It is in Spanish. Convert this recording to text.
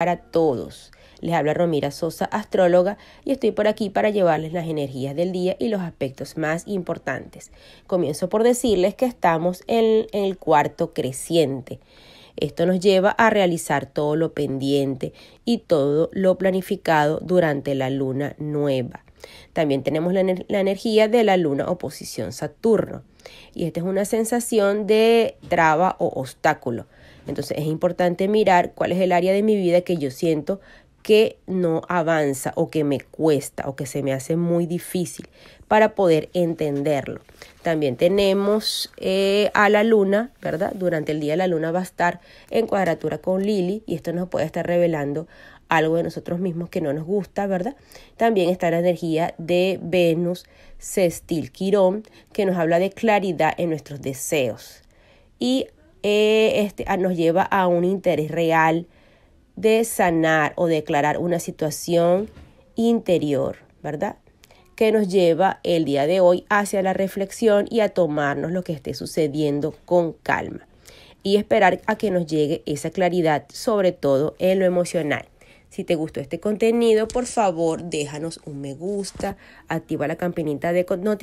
para todos. Les habla Romira Sosa, astróloga, y estoy por aquí para llevarles las energías del día y los aspectos más importantes. Comienzo por decirles que estamos en, el cuarto creciente. Esto nos lleva a realizar todo lo pendiente y todo lo planificado durante la luna nueva. También tenemos la, energía de la luna oposición Saturno. Y esta es una sensación de traba o obstáculo. Entonces es importante mirar cuál es el área de mi vida que yo siento que no avanza o que me cuesta o que se me hace muy difícil para poder entenderlo. También tenemos eh, a la luna, ¿verdad? Durante el día la luna va a estar en cuadratura con Lili y esto nos puede estar revelando algo de nosotros mismos que no nos gusta, ¿verdad? También está la energía de Venus, Cestil, Quirón, que nos habla de claridad en nuestros deseos. Y eh, este, nos lleva a un interés real de sanar o declarar una situación interior, ¿verdad? Que nos lleva el día de hoy hacia la reflexión y a tomarnos lo que esté sucediendo con calma y esperar a que nos llegue esa claridad, sobre todo en lo emocional. Si te gustó este contenido, por favor, déjanos un me gusta, activa la campanita de notificaciones